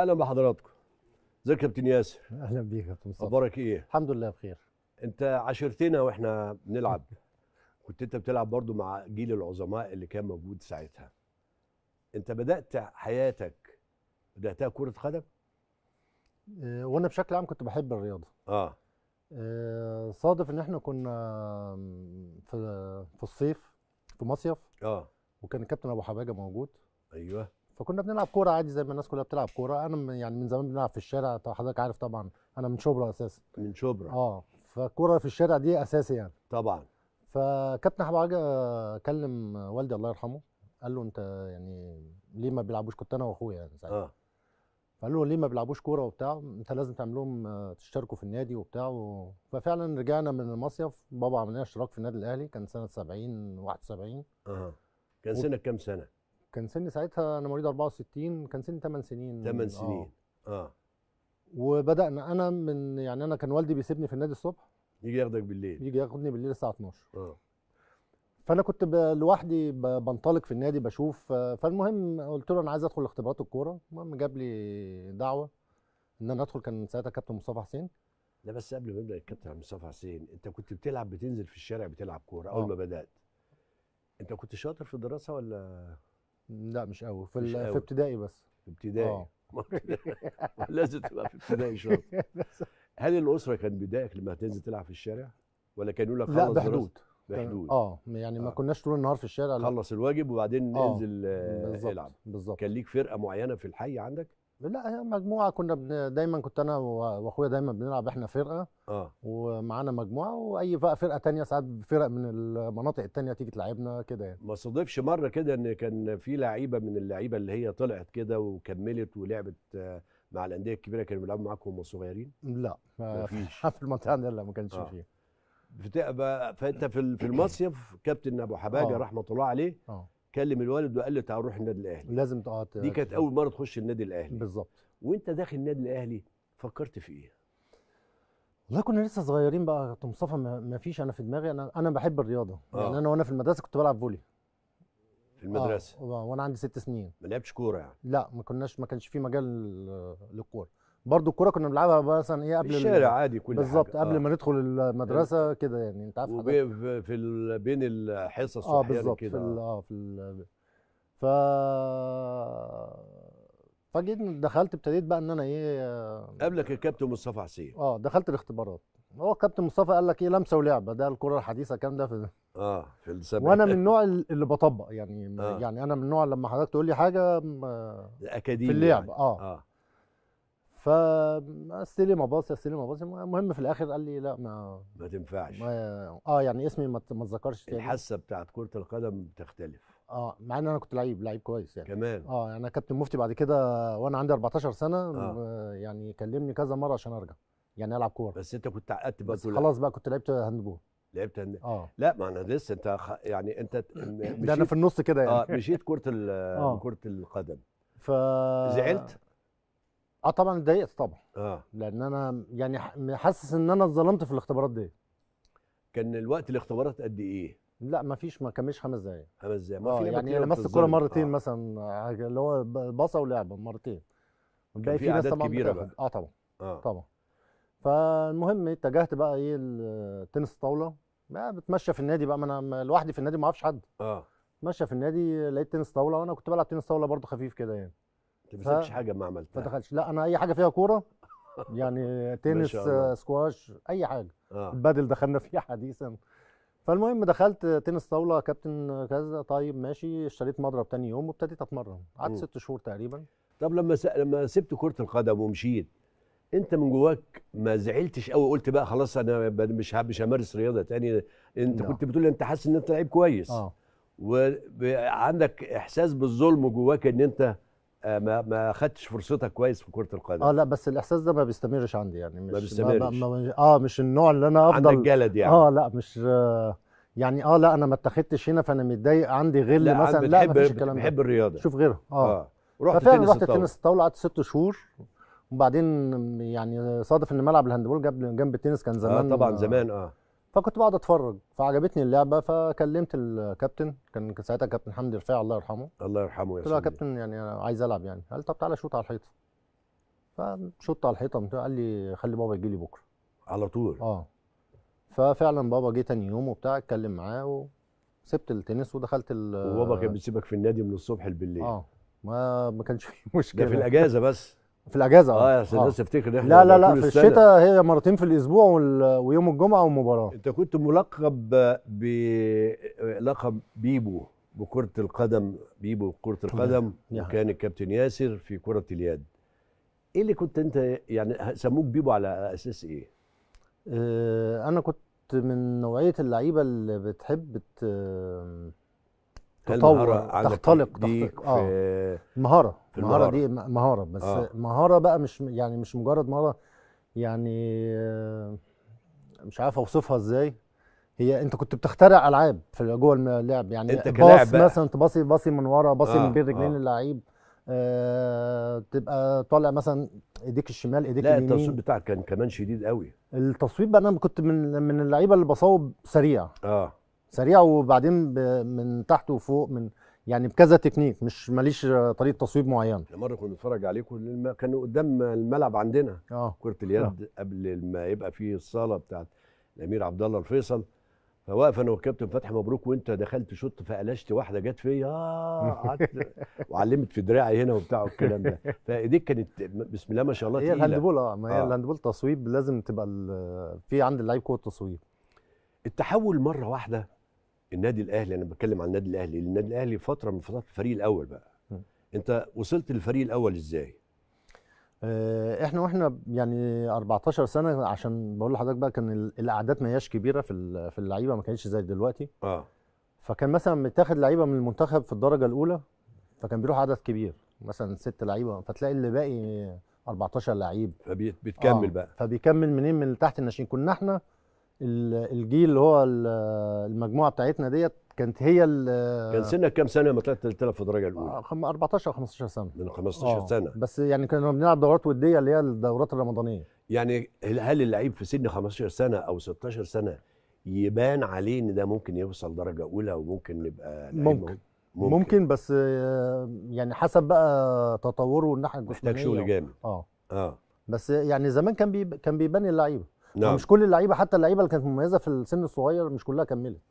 اهلا بحضراتكم ازيك يا كابتن ياسر اهلا بيك يا كابتن اخبارك ايه الحمد لله بخير انت عاشرتنا واحنا بنلعب كنت انت بتلعب برضو مع جيل العظماء اللي كان موجود ساعتها انت بدات حياتك بداتها كره قدم أه وانا بشكل عام كنت بحب الرياضه اه, أه صادف ان احنا كنا في في الصيف في مصيف اه وكان الكابتن ابو حباجه موجود ايوه فكنا بنلعب كوره عادي زي ما الناس كلها بتلعب كوره انا يعني من زمان بنلعب في الشارع حضرتك عارف طبعا انا من شبرا اساسا من شبرا اه فالكوره في الشارع دي اساسي يعني طبعا فكابتن حبيب عجا كلم والدي الله يرحمه قال له انت يعني ليه ما بيلعبوش كنت انا واخويا يعني ساعتها آه. فقال له ليه ما بيلعبوش كوره وبتاع انت لازم لهم آه، تشتركوا في النادي وبتاع و... ففعلا رجعنا من المصيف بابا عمل لنا اشتراك في النادي الاهلي كان سنه 70 71 اه كان سنه و... كام سنه كان سني ساعتها انا مواليد 64 كان سني 8 سنين 8 آه. سنين اه, آه. وبدانا انا من يعني انا كان والدي بيسيبني في النادي الصبح يجي ياخدك بالليل يجي ياخدني بالليل الساعه 12 اه فانا كنت لوحدي بنطلق في النادي بشوف فالمهم قلت له انا عايز ادخل اختبارات الكوره المهم جاب لي دعوه ان انا ادخل كان ساعتها كابتن مصطفى حسين لا بس قبل ما ابدا الكابتن مصطفى حسين انت كنت بتلعب بتنزل في الشارع بتلعب كوره اول آه. ما بدات انت كنت شاطر في الدراسه ولا لا مش قوي في مش في ابتدائي بس ابتدائي آه. لازم تبقى في ابتدائي شويه هل الاسره كان بيضايقك لما تنزل تلعب في الشارع ولا كانوا لك لا بحدود بحدود اه يعني آه. ما كناش طول النهار في الشارع خلص الواجب وبعدين آه. ننزل آه. نلعب بالظبط كان ليك فرقه معينه في الحي عندك لا هي مجموعه كنا بن... دايما كنت انا واخويا دايما بنلعب احنا فرقه اه ومعانا مجموعه واي بقى فرقه تانية ساعات فرق من المناطق التانية تيجي تلعبنا كده يعني ما صادفش مره كده ان كان في لعيبه من اللعيبه اللي هي طلعت كده وكملت ولعبت آه، مع الانديه الكبيره كانوا بيلعبوا معاكم وهم صغيرين؟ لا ما فيش في المنطقه دي لا ما كانش آه. فيها فانت في المصيف كابتن ابو حباجه آه. رحمه الله عليه آه. كلم الوالد وقال له تعال نروح النادي الاهلي لازم تقعد دي كانت اول مره تخش النادي الاهلي بالظبط وانت داخل النادي الاهلي فكرت في ايه والله كنا لسه صغيرين بقى يا مصطفى ما فيش انا في دماغي انا انا بحب الرياضه آه. يعني انا وانا في المدرسه كنت بلعب فولي في المدرسه آه. وانا عندي ست سنين ما لعبتش كوره يعني لا ما كناش ما كانش في مجال للكوره برضو الكوره كنا بنلعبها مثلا ايه قبل الشارع عادي كل بالظبط قبل آه. ما ندخل المدرسه يعني كده يعني انت عارف في ال... بين الحصص اه بالظبط ال... آه. اه في ال... ف فجيت دخلت ابتديت بقى ان انا ايه آه، قبلك الكابتن مصطفى حسين اه دخلت الاختبارات هو الكابتن مصطفى قال لك ايه لمسه ولعبه ده الكره الحديثه الكلام ده في اه في السبعينات وانا من النوع اللي بطبق يعني آه. يعني انا من النوع لما حضرتك تقول لي حاجه الاكاديمي في اللعب يعني. آه. اه فاستلم باصي استلم باصي المهم في الاخر قال لي لا ما ما تنفعش ما اه يعني اسمي ما اتذكرش تاني الحاسه بتاعت كره القدم بتختلف اه مع ان انا كنت لعيب لعيب كويس يعني كمان اه يعني انا كابتن مفتي بعد كده وانا عندي 14 سنه آه. يعني كلمني كذا مره عشان ارجع يعني العب كوره بس انت كنت عقدت بقى خلاص بقى كنت لعبت هاندبول لعبت هن... آه. لا ما انا لسه انت خ... يعني انت مشيت... ده انا في النص كده يعني اه مشيت كره ال... آه. كره القدم ف زعلت اه طبعا اتضايقت طبعا اه لان انا يعني حاسس ان انا اتظلمت في الاختبارات دي كان الوقت الاختبارات قد ايه؟ لا ما فيش ما كملش خمس دقايق خمس دقايق ما آه، في يعني انا مست الكوره مرتين آه. مثلا اللي هو باصه ولعبه مرتين الباقي في اعداد كبيره بقى اه طبعا آه. طبعا فالمهم اتجهت بقى ايه التنس الطاوله بقى بتمشى في النادي بقى ما انا لوحدي في النادي ما اعرفش حد اه بتمشى في النادي لقيت تنس طاوله وانا كنت بلعب تنس طاوله برضه خفيف كده يعني ما سبتش حاجه ما عملتها ما دخلش لا انا اي حاجه فيها كوره يعني تنس سكواش اي حاجه آه. البادل دخلنا فيها حديثا فالمهم دخلت تنس طاوله كابتن كذا طيب ماشي اشتريت مضرب تاني يوم وابتديت اتمرن قعدت ست شهور تقريبا طب لما س... لما سبت كره القدم ومشيت انت من جواك ما زعلتش قوي قلت بقى خلاص انا مش مش همارس رياضه تاني انت لا. نعم. كنت بتقول انت حاسس ان انت لعيب كويس آه. وعندك احساس بالظلم جواك ان انت آه، ما ما خدتش فرصتك كويس في كره القدم اه لا بس الاحساس ده ما بيستمرش عندي يعني مش ما بيستمرش ما ما اه مش النوع اللي انا افضل عندك جلد يعني اه لا مش آه يعني اه لا انا ما اتخذتش هنا فانا متضايق عندي غل لا مثلا لا مفيش الكلام ده بحب الرياضه شوف غيرها اه, آه. رحت تنس رحت تنس الطاوله قعدت ست شهور وبعدين يعني صادف ان ملعب الهاندبول جنب التنس كان آه، زمان اه طبعا زمان اه فكنت بقعد اتفرج فعجبتني اللعبه فكلمت الكابتن كان ساعتها الكابتن حمدي رفاعي الله يرحمه الله يرحمه يا قلت له يا كابتن يعني انا عايز العب يعني قال طب تعالى شوط على الحيطه فشوط على الحيطه قال لي خلي بابا يجي لي بكره على طول اه ففعلا بابا جه تاني يوم وبتاع اتكلم معاه وسبت التنس ودخلت ال وبابا كان بيسيبك في النادي من الصبح لبالليل اه ما ما كانش في مشكله ده في الاجازه بس في الاجازه اه عشان الناس آه. تفتكر احنا لا لا لا في الشتاء هي مرتين في الاسبوع ويوم الجمعه ومباراه انت كنت ملقب بلقب بيبو بكره القدم بيبو بكره القدم وكان الكابتن ياسر في كره اليد ايه اللي كنت انت يعني سموك بيبو على اساس ايه؟ آه، انا كنت من نوعيه اللعيبه اللي بتحب تطور تختلق تختلق اه المهاره في المهاره دي مهاره بس آه. مهاره بقى مش يعني مش مجرد مهاره يعني آه، مش عارف اوصفها ازاي هي انت كنت بتخترع العاب في جوه اللعب يعني انت باص مثلا تباصي باصي من ورا باصي آه من بين رجلين آه. اللعيب آه تبقى طالع مثلا ايديك الشمال ايديك لا اليمين التصويب بتاعك كان كمان شديد قوي التصويب انا كنت من من اللعيبه اللي بصوب سريع اه سريع وبعدين من تحت وفوق من يعني بكذا تكنيك مش ماليش طريقه تصويب معينه مره كنا بنتفرج عليكم كانوا قدام الملعب عندنا اه كره اليد آه. قبل ما يبقى في الصاله بتاعت الامير عبد الله الفيصل فواقف انا والكابتن فتحي مبروك وانت دخلت شوط فقلشت واحده جت فيا اه وعلمت في دراعي هنا وبتاع الكلام ده فايديك كانت بسم الله ما شاء الله هي الهاندبول اه ما هي آه. الهاندبول تصويب لازم تبقى في عند اللعيب قوه تصويب التحول مره واحده النادي الاهلي انا بتكلم عن النادي الاهلي النادي الاهلي فتره من فترات الفريق الاول بقى م. انت وصلت للفريق الاول ازاي آه، احنا واحنا يعني 14 سنه عشان بقول لحضرتك بقى كان الاعداد ما هياش كبيره في في اللعيبه ما كانتش زي دلوقتي اه فكان مثلا متاخد لعيبه من المنتخب في الدرجه الاولى فكان بيروح عدد كبير مثلا ست لعيبه فتلاقي اللي باقي 14 لعيب فبيتكمل آه بقى فبيكمل منين من تحت الناشئين كنا احنا الجيل اللي هو المجموعه بتاعتنا ديت كانت هي كان سنك كام سنه لما طلعت تلعب في الدرجه الاولى؟ 14 آه، او 15 سنه من 15 أوه. سنه بس يعني كنا بنلعب دورات وديه اللي هي الدورات الرمضانيه يعني هل اللعيب في سن 15 سنه او 16 سنه يبان عليه ان ده ممكن يوصل درجه اولى وممكن يبقى ممكن ممكن, ممكن بس آه، يعني حسب بقى تطوره الناحيه الجسمانيه محتاج شغل جامد اه اه بس يعني زمان كان بيب... كان بيبان اللعيبه نعم. مش كل اللعيبه حتى اللعيبه اللي كانت مميزه في السن الصغير مش كلها كملت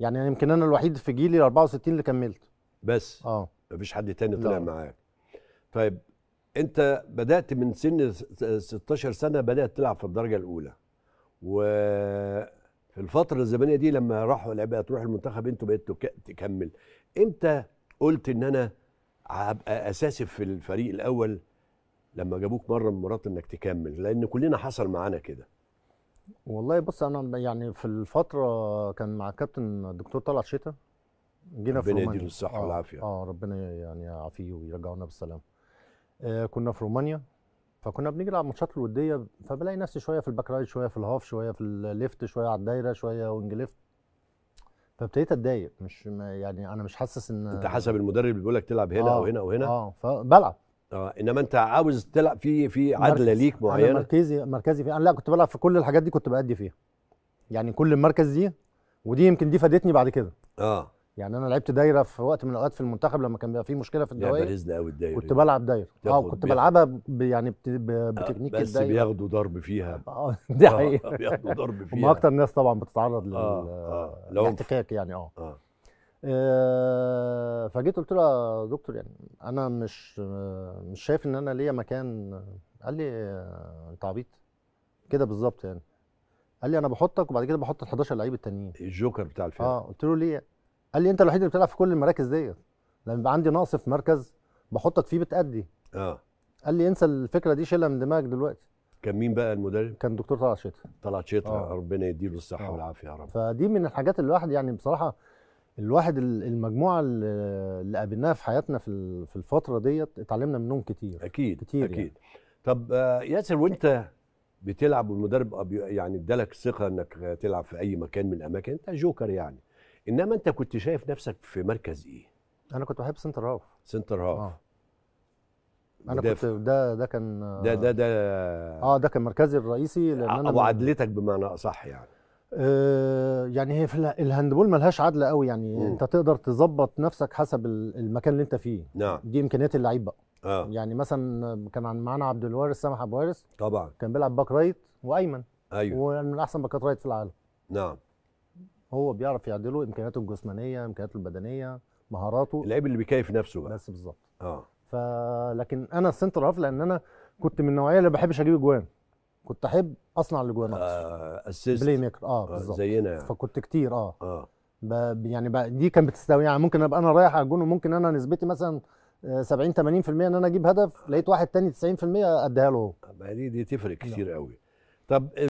يعني يمكن انا الوحيد في جيلي ال 64 اللي كملت بس اه مفيش حد تاني طلع نعم. معاك طيب انت بدات من سن 16 سنه بدات تلعب في الدرجه الاولى و في الفتره الزمنيه دي لما راحوا لعيبه تروح المنتخب انتوا بقيتوا تكمل امتى قلت ان انا هبقى اساسي في الفريق الاول لما جابوك مره من المرات انك تكمل لان كلنا حصل معانا كده والله بص انا يعني في الفتره كان مع الكابتن الدكتور طلعت شتا جينا في رومانيا ربنا الصحه آه، والعافيه اه ربنا يعني يعافيه ويرجعونا بالسلامه آه كنا في رومانيا فكنا بنيجي نلعب ماتشات الوديه فبلاقي نفسي شويه في الباك رايد شويه في الهاف شويه في الليفت شويه على الدايره شويه وينج ليفت فابتديت اتضايق مش يعني انا مش حاسس ان انت حسب المدرب اللي بيقول لك تلعب هنا آه او هنا او هنا اه فبلعب اه انما انت عاوز تلعب في في عدله ليك معينه مركزي مركزي في انا لا كنت بلعب في كل الحاجات دي كنت بادي فيها يعني كل المركز دي ودي يمكن دي فادتني بعد كده اه يعني انا لعبت دايره في وقت من الاوقات في المنتخب لما كان بيبقى فيه مشكله في الدوائر لعبه رزق قوي الدايره كنت بلعب دايره اه كنت بلعبها ب... يعني بت... ب... آه، بتكنيك آه بس الدايره بس بياخدوا ضرب فيها اه دي آه، حقيقه بياخدوا ضرب فيها هم اكتر ناس طبعا بتتعرض للاحتكاك آه. لل... آه. آه، يعني اه, آه. فجيت قلت له يا دكتور يعني انا مش مش شايف ان انا ليا مكان قال لي انت عبيط كده بالظبط يعني قال لي انا بحطك وبعد كده بحط ال 11 لعيب التانيين الجوكر بتاع الفريق اه قلت له ليه قال لي انت الوحيد اللي بتلعب في كل المراكز ديت لما يبقى عندي نقص في مركز بحطك فيه بتأدي اه قال لي انسى الفكره دي شيلها من دماغك دلوقتي كان مين بقى المدرب؟ كان الدكتور طلعت شيتا طلعت شيتا آه. ربنا يديله الصحه آه. والعافيه يا رب فدي من الحاجات اللي الواحد يعني بصراحه الواحد المجموعه اللي قابلناها في حياتنا في في الفتره ديت اتعلمنا منهم كتير اكيد كتير يعني. اكيد يعني. طب آه، ياسر وانت بتلعب والمدرب يعني ادالك ثقه انك تلعب في اي مكان من الاماكن انت جوكر يعني انما انت كنت شايف نفسك في مركز ايه انا كنت بحب سنتر هاف سنتر هاف آه. انا كنت ده ده كان ده ده ده اه ده كان مركزي الرئيسي لان انا ابو عدلتك بمعنى اصح يعني آه، يعني هي في الهاندبول ملهاش عدل قوي يعني م. انت تقدر تظبط نفسك حسب المكان اللي انت فيه نعم دي امكانيات اللعيب بقى آه. يعني مثلا كان معانا عبد الوارث سامح ابو وارث طبعا كان بيلعب باك رايت وايمن ايوه ومن احسن باكات رايت في العالم نعم هو بيعرف يعدله امكانياته الجسمانيه امكانياته البدنيه مهاراته اللعيب اللي بيكيف نفسه بقى بس بالظبط اه فلكن انا سنتر هاف لان انا كنت من النوعيه اللي ما بحبش اجيب اجوان كنت احب اصنع اللي جوه نفسي اسيست بلاي ميكر اه بالظبط زينا يعني فكنت كتير اه اه ب... يعني ب... دي كانت بتستوي يعني ممكن ابقى انا رايح على الجون وممكن انا نسبتي مثلا 70 آه، 80% ان انا اجيب هدف لقيت واحد تاني 90% اديها له هو آه، دي دي تفرق كتير قوي طب